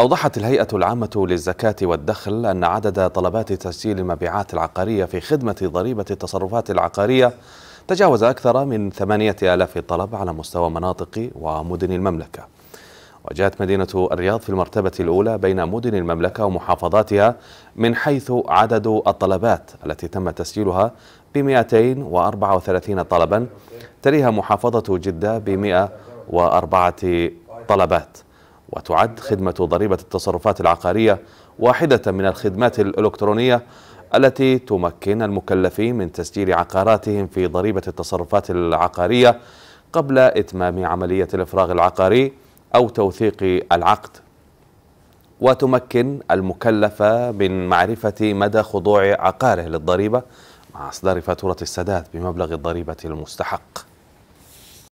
أوضحت الهيئة العامة للزكاة والدخل أن عدد طلبات تسجيل المبيعات العقارية في خدمة ضريبة التصرفات العقارية تجاوز أكثر من ثمانية آلاف طلب على مستوى مناطق ومدن المملكة وجاءت مدينة الرياض في المرتبة الأولى بين مدن المملكة ومحافظاتها من حيث عدد الطلبات التي تم تسجيلها ب 234 طلبا تليها محافظة جدة ب 104 طلبات وتعد خدمة ضريبة التصرفات العقارية واحدة من الخدمات الإلكترونية التي تمكن المكلفين من تسجيل عقاراتهم في ضريبة التصرفات العقارية قبل إتمام عملية الإفراغ العقاري أو توثيق العقد وتمكن المكلف من معرفة مدى خضوع عقاره للضريبة مع إصدار فاتورة السداد بمبلغ الضريبة المستحق